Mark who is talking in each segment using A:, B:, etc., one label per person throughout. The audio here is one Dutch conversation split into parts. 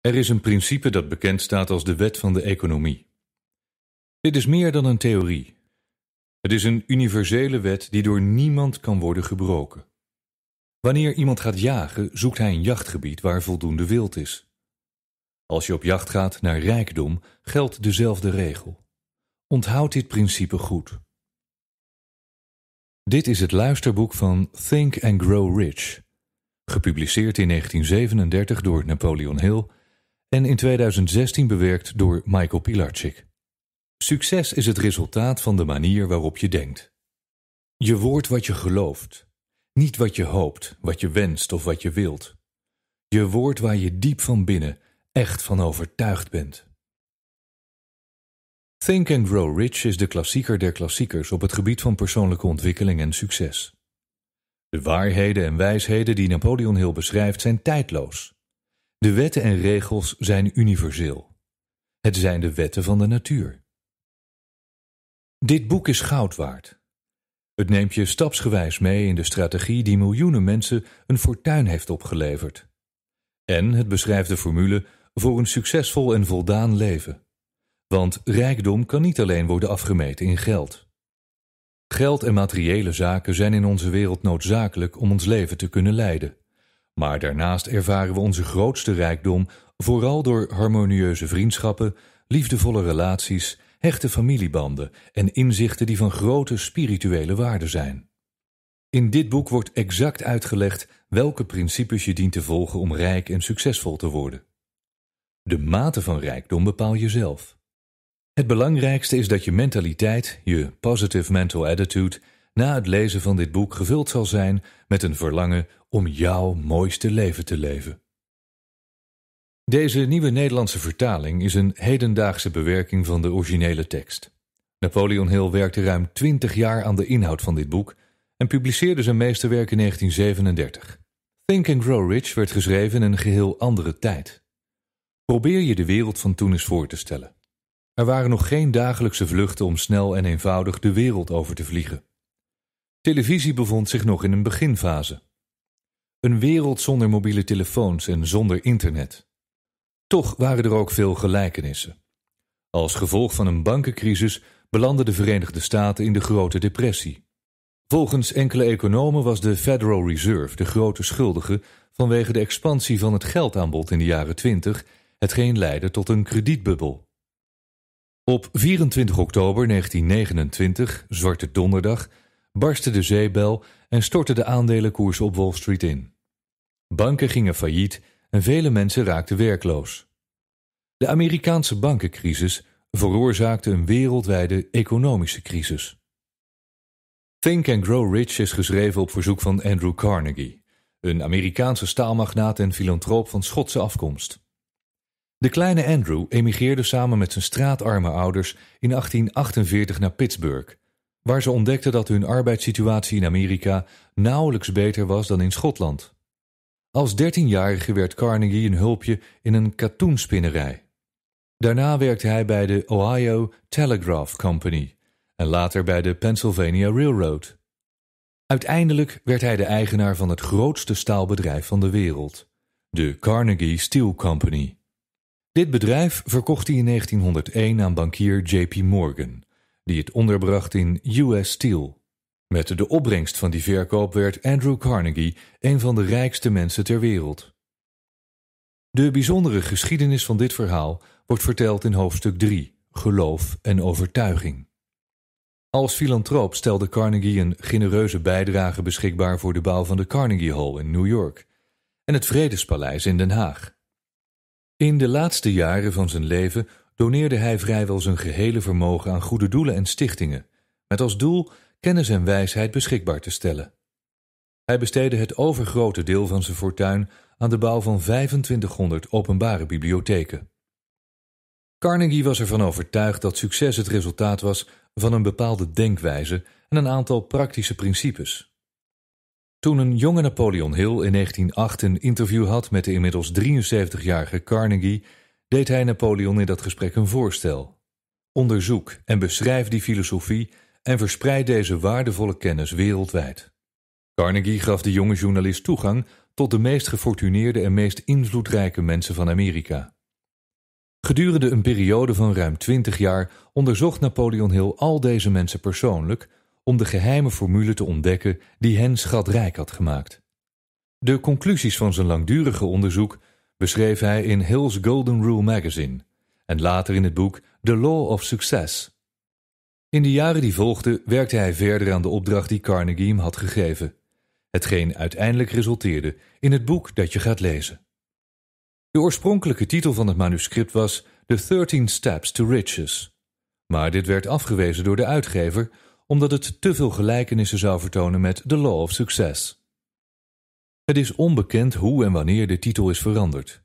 A: Er is een principe dat bekend staat als de wet van de economie. Dit is meer dan een theorie. Het is een universele wet die door niemand kan worden gebroken. Wanneer iemand gaat jagen, zoekt hij een jachtgebied waar voldoende wild is. Als je op jacht gaat naar rijkdom, geldt dezelfde regel. Onthoud dit principe goed. Dit is het luisterboek van Think and Grow Rich, gepubliceerd in 1937 door Napoleon Hill en in 2016 bewerkt door Michael Pilarczyk. Succes is het resultaat van de manier waarop je denkt. Je wordt wat je gelooft, niet wat je hoopt, wat je wenst of wat je wilt. Je wordt waar je diep van binnen echt van overtuigd bent. Think and Grow Rich is de klassieker der klassiekers op het gebied van persoonlijke ontwikkeling en succes. De waarheden en wijsheden die Napoleon Hill beschrijft zijn tijdloos de wetten en regels zijn universeel. Het zijn de wetten van de natuur. Dit boek is goud waard. Het neemt je stapsgewijs mee in de strategie die miljoenen mensen een fortuin heeft opgeleverd. En het beschrijft de formule voor een succesvol en voldaan leven. Want rijkdom kan niet alleen worden afgemeten in geld. Geld en materiële zaken zijn in onze wereld noodzakelijk om ons leven te kunnen leiden. Maar daarnaast ervaren we onze grootste rijkdom vooral door harmonieuze vriendschappen, liefdevolle relaties, hechte familiebanden en inzichten die van grote spirituele waarde zijn. In dit boek wordt exact uitgelegd welke principes je dient te volgen om rijk en succesvol te worden. De mate van rijkdom bepaal je zelf. Het belangrijkste is dat je mentaliteit, je positive mental attitude, na het lezen van dit boek gevuld zal zijn met een verlangen om jouw mooiste leven te leven. Deze nieuwe Nederlandse vertaling is een hedendaagse bewerking van de originele tekst. Napoleon Hill werkte ruim twintig jaar aan de inhoud van dit boek en publiceerde zijn meesterwerk in 1937. Think and Grow Rich werd geschreven in een geheel andere tijd. Probeer je de wereld van toen eens voor te stellen. Er waren nog geen dagelijkse vluchten om snel en eenvoudig de wereld over te vliegen. Televisie bevond zich nog in een beginfase. Een wereld zonder mobiele telefoons en zonder internet. Toch waren er ook veel gelijkenissen. Als gevolg van een bankencrisis belanden de Verenigde Staten in de Grote Depressie. Volgens enkele economen was de Federal Reserve de grote schuldige vanwege de expansie van het geldaanbod in de jaren 20, hetgeen leidde tot een kredietbubbel. Op 24 oktober 1929, Zwarte Donderdag, barstte de zeebel en stortte de aandelenkoers op Wall Street in. Banken gingen failliet en vele mensen raakten werkloos. De Amerikaanse bankencrisis veroorzaakte een wereldwijde economische crisis. Think and Grow Rich is geschreven op verzoek van Andrew Carnegie, een Amerikaanse staalmagnaat en filantroop van Schotse afkomst. De kleine Andrew emigreerde samen met zijn straatarme ouders in 1848 naar Pittsburgh waar ze ontdekten dat hun arbeidssituatie in Amerika nauwelijks beter was dan in Schotland. Als dertienjarige werd Carnegie een hulpje in een katoenspinnerij. Daarna werkte hij bij de Ohio Telegraph Company en later bij de Pennsylvania Railroad. Uiteindelijk werd hij de eigenaar van het grootste staalbedrijf van de wereld, de Carnegie Steel Company. Dit bedrijf verkocht hij in 1901 aan bankier J.P. Morgan, die het onderbracht in US Steel. Met de opbrengst van die verkoop werd Andrew Carnegie een van de rijkste mensen ter wereld. De bijzondere geschiedenis van dit verhaal wordt verteld in hoofdstuk 3, Geloof en Overtuiging. Als filantroop stelde Carnegie een genereuze bijdrage beschikbaar voor de bouw van de Carnegie Hall in New York en het Vredespaleis in Den Haag. In de laatste jaren van zijn leven doneerde hij vrijwel zijn gehele vermogen aan goede doelen en stichtingen, met als doel kennis en wijsheid beschikbaar te stellen. Hij besteedde het overgrote deel van zijn fortuin aan de bouw van 2500 openbare bibliotheken. Carnegie was ervan overtuigd dat succes het resultaat was van een bepaalde denkwijze en een aantal praktische principes. Toen een jonge Napoleon Hill in 1908 een interview had met de inmiddels 73-jarige Carnegie, deed hij Napoleon in dat gesprek een voorstel. Onderzoek en beschrijf die filosofie en verspreid deze waardevolle kennis wereldwijd. Carnegie gaf de jonge journalist toegang tot de meest gefortuneerde en meest invloedrijke mensen van Amerika. Gedurende een periode van ruim twintig jaar onderzocht Napoleon Hill al deze mensen persoonlijk om de geheime formule te ontdekken die hen schatrijk had gemaakt. De conclusies van zijn langdurige onderzoek beschreef hij in Hill's Golden Rule Magazine en later in het boek The Law of Success. In de jaren die volgden werkte hij verder aan de opdracht die Carnegie hem had gegeven, hetgeen uiteindelijk resulteerde in het boek dat je gaat lezen. De oorspronkelijke titel van het manuscript was The Thirteen Steps to Riches, maar dit werd afgewezen door de uitgever omdat het te veel gelijkenissen zou vertonen met The Law of Success. Het is onbekend hoe en wanneer de titel is veranderd.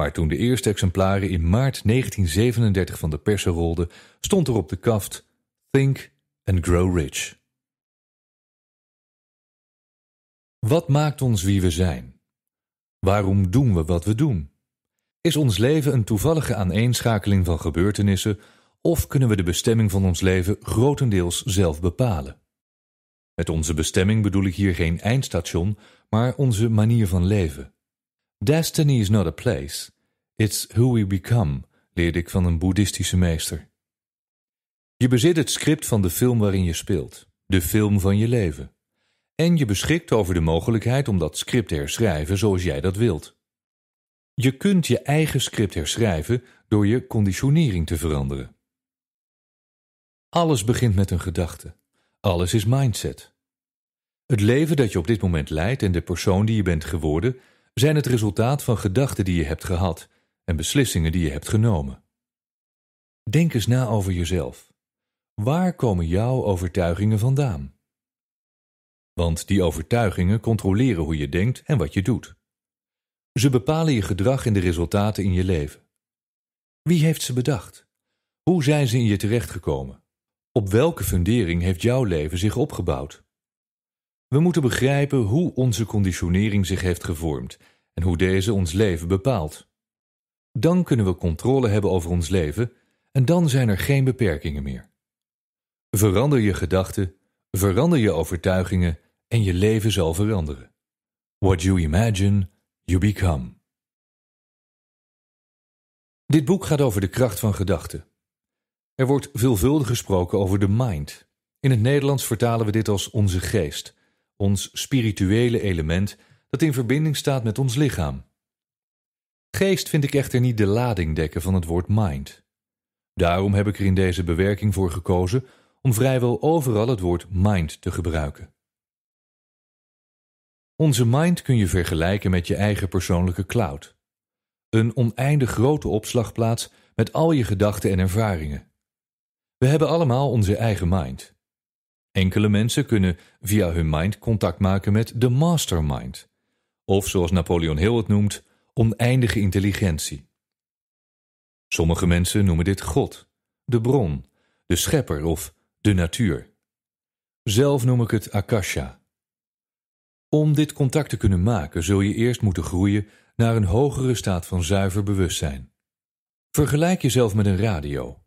A: Maar toen de eerste exemplaren in maart 1937 van de persen rolden, stond er op de kaft Think and Grow Rich. Wat maakt ons wie we zijn? Waarom doen we wat we doen? Is ons leven een toevallige aaneenschakeling van gebeurtenissen of kunnen we de bestemming van ons leven grotendeels zelf bepalen? Met onze bestemming bedoel ik hier geen eindstation, maar onze manier van leven. Destiny is not a place, it's who we become, leerde ik van een boeddhistische meester. Je bezit het script van de film waarin je speelt, de film van je leven. En je beschikt over de mogelijkheid om dat script te herschrijven zoals jij dat wilt. Je kunt je eigen script herschrijven door je conditionering te veranderen. Alles begint met een gedachte. Alles is mindset. Het leven dat je op dit moment leidt en de persoon die je bent geworden zijn het resultaat van gedachten die je hebt gehad en beslissingen die je hebt genomen. Denk eens na over jezelf. Waar komen jouw overtuigingen vandaan? Want die overtuigingen controleren hoe je denkt en wat je doet. Ze bepalen je gedrag en de resultaten in je leven. Wie heeft ze bedacht? Hoe zijn ze in je terechtgekomen? Op welke fundering heeft jouw leven zich opgebouwd? We moeten begrijpen hoe onze conditionering zich heeft gevormd en hoe deze ons leven bepaalt. Dan kunnen we controle hebben over ons leven en dan zijn er geen beperkingen meer. Verander je gedachten, verander je overtuigingen en je leven zal veranderen. What you imagine, you become. Dit boek gaat over de kracht van gedachten. Er wordt veelvuldig gesproken over de mind. In het Nederlands vertalen we dit als onze geest, ons spirituele element dat in verbinding staat met ons lichaam. Geest vind ik echter niet de lading dekken van het woord mind. Daarom heb ik er in deze bewerking voor gekozen om vrijwel overal het woord mind te gebruiken. Onze mind kun je vergelijken met je eigen persoonlijke cloud. Een oneindig grote opslagplaats met al je gedachten en ervaringen. We hebben allemaal onze eigen mind. Enkele mensen kunnen via hun mind contact maken met de mastermind, of zoals Napoleon Hill het noemt, oneindige intelligentie. Sommige mensen noemen dit God, de bron, de schepper of de natuur. Zelf noem ik het Akasha. Om dit contact te kunnen maken zul je eerst moeten groeien naar een hogere staat van zuiver bewustzijn. Vergelijk jezelf met een radio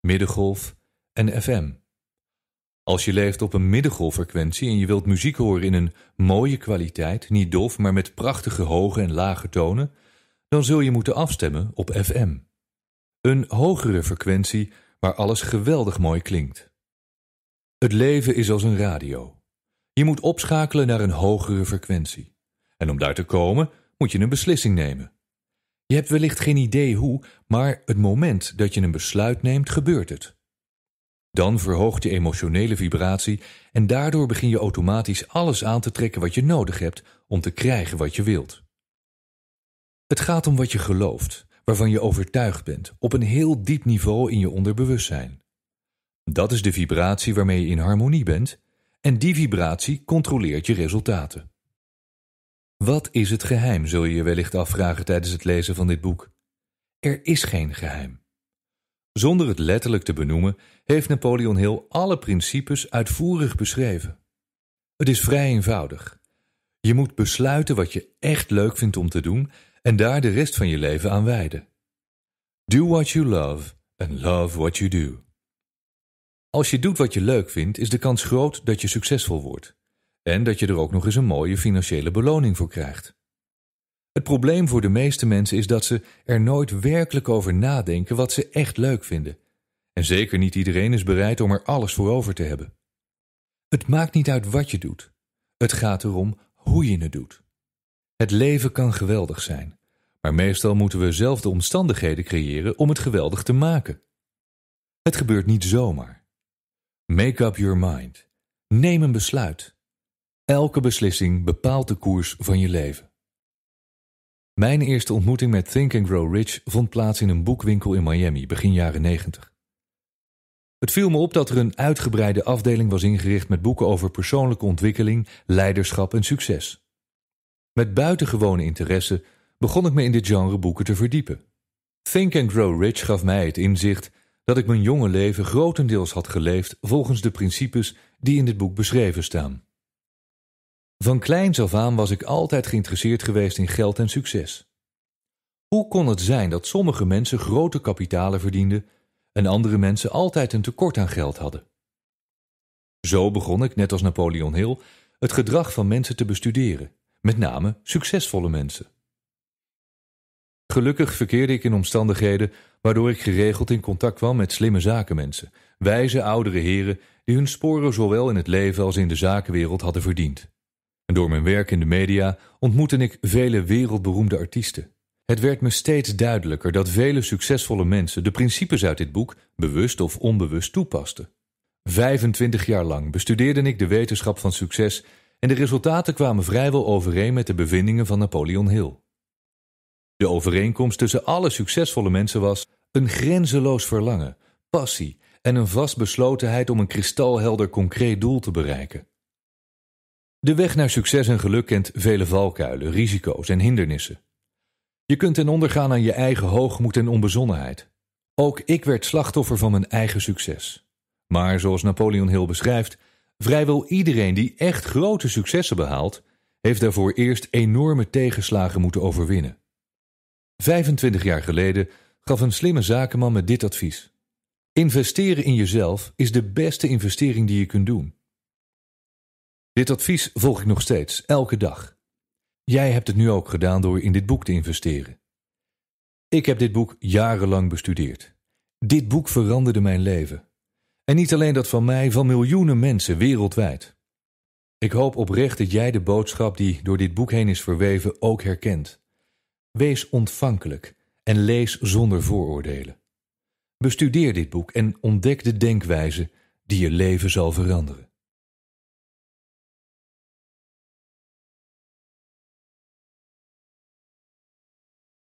A: middengolf en FM. Als je leeft op een middengolffrequentie en je wilt muziek horen in een mooie kwaliteit, niet dof, maar met prachtige hoge en lage tonen, dan zul je moeten afstemmen op FM. Een hogere frequentie waar alles geweldig mooi klinkt. Het leven is als een radio. Je moet opschakelen naar een hogere frequentie. En om daar te komen moet je een beslissing nemen. Je hebt wellicht geen idee hoe, maar het moment dat je een besluit neemt, gebeurt het. Dan verhoogt je emotionele vibratie en daardoor begin je automatisch alles aan te trekken wat je nodig hebt om te krijgen wat je wilt. Het gaat om wat je gelooft, waarvan je overtuigd bent, op een heel diep niveau in je onderbewustzijn. Dat is de vibratie waarmee je in harmonie bent en die vibratie controleert je resultaten. Wat is het geheim, zul je je wellicht afvragen tijdens het lezen van dit boek. Er is geen geheim. Zonder het letterlijk te benoemen, heeft Napoleon Hill alle principes uitvoerig beschreven. Het is vrij eenvoudig. Je moet besluiten wat je echt leuk vindt om te doen en daar de rest van je leven aan wijden. Do what you love and love what you do. Als je doet wat je leuk vindt, is de kans groot dat je succesvol wordt. En dat je er ook nog eens een mooie financiële beloning voor krijgt. Het probleem voor de meeste mensen is dat ze er nooit werkelijk over nadenken wat ze echt leuk vinden. En zeker niet iedereen is bereid om er alles voor over te hebben. Het maakt niet uit wat je doet. Het gaat erom hoe je het doet. Het leven kan geweldig zijn, maar meestal moeten we zelf de omstandigheden creëren om het geweldig te maken. Het gebeurt niet zomaar. Make up your mind. Neem een besluit. Elke beslissing bepaalt de koers van je leven. Mijn eerste ontmoeting met Think and Grow Rich vond plaats in een boekwinkel in Miami begin jaren 90. Het viel me op dat er een uitgebreide afdeling was ingericht met boeken over persoonlijke ontwikkeling, leiderschap en succes. Met buitengewone interesse begon ik me in dit genre boeken te verdiepen. Think and Grow Rich gaf mij het inzicht dat ik mijn jonge leven grotendeels had geleefd volgens de principes die in dit boek beschreven staan. Van kleins af aan was ik altijd geïnteresseerd geweest in geld en succes. Hoe kon het zijn dat sommige mensen grote kapitalen verdienden en andere mensen altijd een tekort aan geld hadden? Zo begon ik, net als Napoleon Hill, het gedrag van mensen te bestuderen, met name succesvolle mensen. Gelukkig verkeerde ik in omstandigheden waardoor ik geregeld in contact kwam met slimme zakenmensen, wijze oudere heren die hun sporen zowel in het leven als in de zakenwereld hadden verdiend. En door mijn werk in de media ontmoette ik vele wereldberoemde artiesten. Het werd me steeds duidelijker dat vele succesvolle mensen de principes uit dit boek bewust of onbewust toepasten. 25 jaar lang bestudeerde ik de wetenschap van succes en de resultaten kwamen vrijwel overeen met de bevindingen van Napoleon Hill. De overeenkomst tussen alle succesvolle mensen was een grenzeloos verlangen, passie en een vastbeslotenheid om een kristalhelder concreet doel te bereiken. De weg naar succes en geluk kent vele valkuilen, risico's en hindernissen. Je kunt ten ondergaan aan je eigen hoogmoed en onbezonnenheid. Ook ik werd slachtoffer van mijn eigen succes. Maar zoals Napoleon Hill beschrijft, vrijwel iedereen die echt grote successen behaalt, heeft daarvoor eerst enorme tegenslagen moeten overwinnen. 25 jaar geleden gaf een slimme zakenman me dit advies. Investeren in jezelf is de beste investering die je kunt doen. Dit advies volg ik nog steeds, elke dag. Jij hebt het nu ook gedaan door in dit boek te investeren. Ik heb dit boek jarenlang bestudeerd. Dit boek veranderde mijn leven. En niet alleen dat van mij, van miljoenen mensen wereldwijd. Ik hoop oprecht dat jij de boodschap die door dit boek heen is verweven ook herkent. Wees ontvankelijk en lees zonder vooroordelen. Bestudeer dit boek en ontdek de denkwijze die je leven zal veranderen.